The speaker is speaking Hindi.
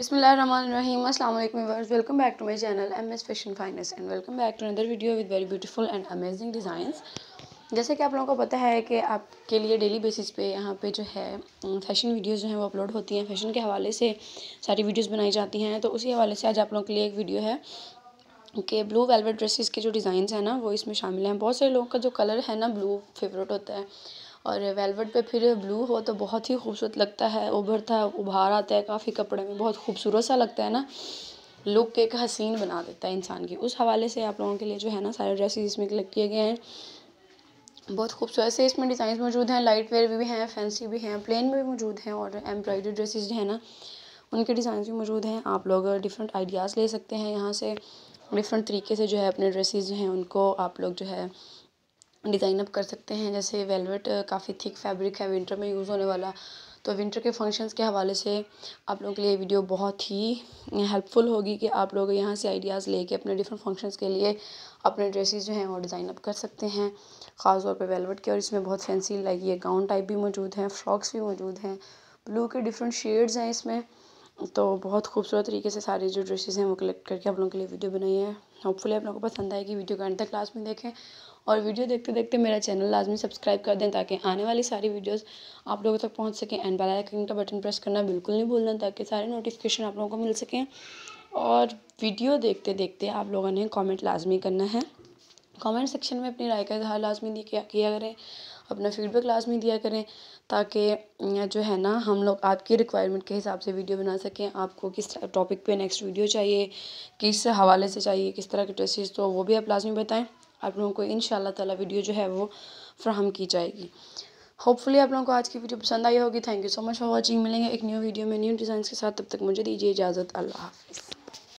बिसमीम अल्लाम welcome back to my channel M S fashion finance and welcome back to another video with very beautiful and amazing designs जैसे कि आप लोगों को पता है कि आपके लिए डेली बेसिस पे यहाँ पे जो है फैशन वीडियोज़ जो हैं वो अपलोड होती हैं फैशन के हवाले से सारी वीडियोज़ बनाई जाती हैं तो उसी हवाले से आज आप लोगों के लिए एक वीडियो है कि ब्लू वेलवेट ड्रेसेस के जो डिज़ाइंस हैं ना वो इसमें शामिल हैं बहुत सारे लोगों का जो कलर है ना ब्लू फेवरेट होता है और वेलवेट पे फिर ब्लू हो तो बहुत ही खूबसूरत लगता है उभरता है उभार आता है काफ़ी कपड़े में बहुत खूबसूरत सा लगता है ना लुक एक हसीन बना देता है इंसान की उस हवाले से आप लोगों के लिए जो है ना सारे ड्रेसेस इसमें कलेक्ट किए गए हैं बहुत खूबसूरत से इसमें डिज़ाइन मौजूद हैं लाइट वेयर भी हैं फैंसी भी हैं प्लेन में भी मौजूद हैं और एम्ब्रॉयडरी ड्रेसेस जो है ना उनके डिज़ाइन भी मौजूद हैं आप लोग डिफरेंट आइडियाज़ ले सकते हैं यहाँ से डिफरेंट तरीके से जो है अपने ड्रेसेस जो हैं उनको आप लोग जो है डिज़ाइन अप कर सकते हैं जैसे वेलवेट काफ़ी थिक फैब्रिक है विंटर में यूज़ होने वाला तो विंटर के फंक्शंस के हवाले से आप लोगों के लिए वीडियो बहुत ही हेल्पफुल होगी कि आप लोग यहाँ से आइडियाज़ लेके अपने डिफरेंट फंक्शंस के लिए अपने ड्रेसेस जो हैं वो डिज़ाइन अप कर सकते हैं ख़ास तौर पे वेलवेट के और इसमें बहुत फैंसी लाइक ये गाउन टाइप भी मौजूद हैं फ्रॉक्स भी मौजूद हैं ब्लू के डिफरेंट शेड्स हैं इसमें तो बहुत खूबसूरत तरीके से सारे जो ड्रेसेस हैं वो कलेक्ट करके आप लोगों के लिए वीडियो बनाई है होपफुली आप लोगों को पसंद आएगी वीडियो को एंड तक लास्ट में देखें और वीडियो देखते देखते मेरा चैनल लाजमी सब्सक्राइब कर दें ताकि आने वाली सारी वीडियोस आप लोगों तक पहुंच सकें एंड बेल आइकन का बटन प्रेस करना बिल्कुल नहीं भूलना ताकि सारे नोटिफिकेशन आप लोगों को मिल सकें और वीडियो देखते देखते आप लोगों ने कॉमेंट लाजमी करना है कमेंट सेक्शन में अपनी राय का इजहार लाजमी किया करें अपना फ़ीडबैक लाज़मी दिया करें ताकि जो है ना हम लोग आपकी रिक्वायरमेंट के हिसाब से वीडियो बना सकें आपको किस टॉपिक पे नेक्स्ट वीडियो चाहिए किस हवाले से चाहिए किस तरह के ड्रेसेस तो वो भी आप लाजमी बताएं आप लोगों को इन ताला वीडियो जो है वो फ्राहम की जाएगी होपफुली आप लोगों को आज की वीडियो पसंद आई होगी thank you so much for watching मिलेंगे एक न्यू वीडियो में न्यू डिज़ाइन के साथ तब तक मुझे दीजिए इजाज़त अल्लाह